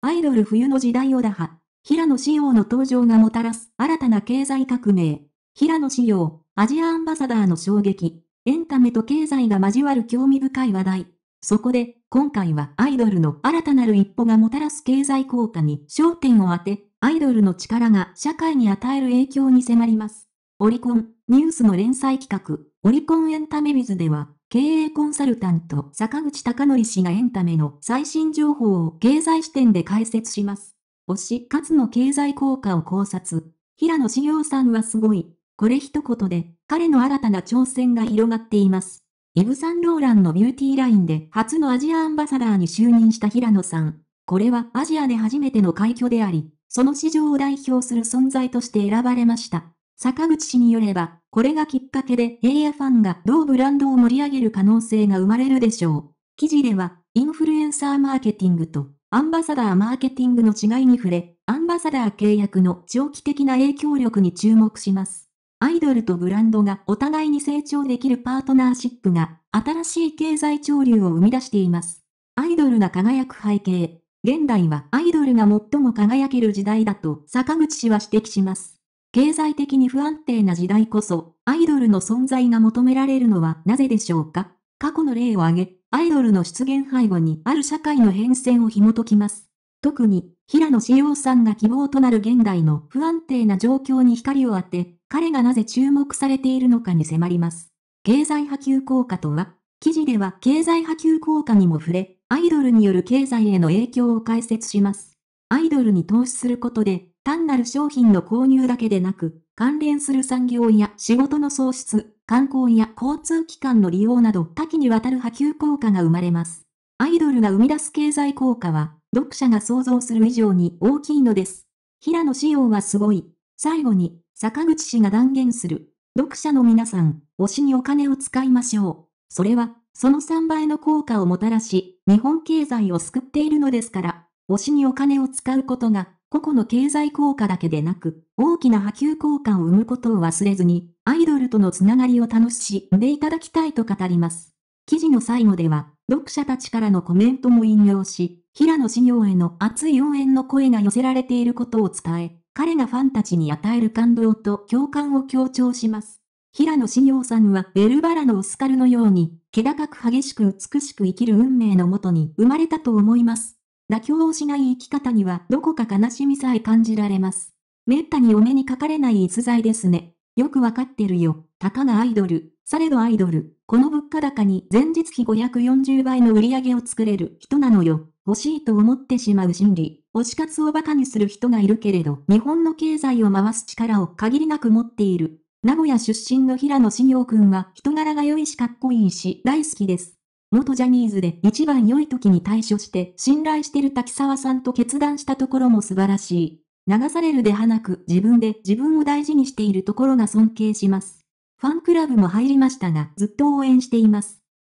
アイドル冬の時代を打破。平野紫耀の登場がもたらす新たな経済革命。平野紫耀、アジアアンバサダーの衝撃。エンタメと経済が交わる興味深い話題。そこで、今回はアイドルの新たなる一歩がもたらす経済効果に焦点を当て、アイドルの力が社会に与える影響に迫ります。オリコン、ニュースの連載企画、オリコンエンタメビズでは、経営コンサルタント坂口孝則氏がエンタメの最新情報を経済視点で解説します。推し活の経済効果を考察。平野志陽さんはすごい。これ一言で彼の新たな挑戦が広がっています。イブ・サンローランのビューティーラインで初のアジアアンバサダーに就任した平野さん。これはアジアで初めての快挙であり、その市場を代表する存在として選ばれました。坂口氏によれば、これがきっかけで平野ファンが同ブランドを盛り上げる可能性が生まれるでしょう。記事では、インフルエンサーマーケティングとアンバサダーマーケティングの違いに触れ、アンバサダー契約の長期的な影響力に注目します。アイドルとブランドがお互いに成長できるパートナーシップが新しい経済潮流を生み出しています。アイドルが輝く背景。現代はアイドルが最も輝ける時代だと坂口氏は指摘します。経済的に不安定な時代こそ、アイドルの存在が求められるのはなぜでしょうか過去の例を挙げ、アイドルの出現背後にある社会の変遷を紐解きます。特に、平野志陽さんが希望となる現代の不安定な状況に光を当て、彼がなぜ注目されているのかに迫ります。経済波及効果とは、記事では経済波及効果にも触れ、アイドルによる経済への影響を解説します。アイドルに投資することで、単なる商品の購入だけでなく、関連する産業や仕事の創出、観光や交通機関の利用など多岐にわたる波及効果が生まれます。アイドルが生み出す経済効果は、読者が想像する以上に大きいのです。平野仕様はすごい。最後に、坂口氏が断言する。読者の皆さん、推しにお金を使いましょう。それは、その3倍の効果をもたらし、日本経済を救っているのですから、推しにお金を使うことが、個々の経済効果だけでなく、大きな波及効果を生むことを忘れずに、アイドルとのつながりを楽しんでいただきたいと語ります。記事の最後では、読者たちからのコメントも引用し、平野紫耀への熱い応援の声が寄せられていることを伝え、彼がファンたちに与える感動と共感を強調します。平野紫耀さんはエルバラのオスカルのように、気高く激しく美しく生きる運命のもとに生まれたと思います。妥協をしない生き方にはどこか悲しみさえ感じられます。めったにお目にかかれない逸材ですね。よくわかってるよ。たかがアイドル。されどアイドル。この物価高に前日比540倍の売り上げを作れる人なのよ。欲しいと思ってしまう心理。推し活をバカにする人がいるけれど、日本の経済を回す力を限りなく持っている。名古屋出身の平野志く君は人柄が良いしかっこいいし大好きです。元ジャニーズで一番良い時に対処して信頼してる滝沢さんと決断したところも素晴らしい。流されるではなく自分で自分を大事にしているところが尊敬します。ファンクラブも入りましたがずっと応援しています。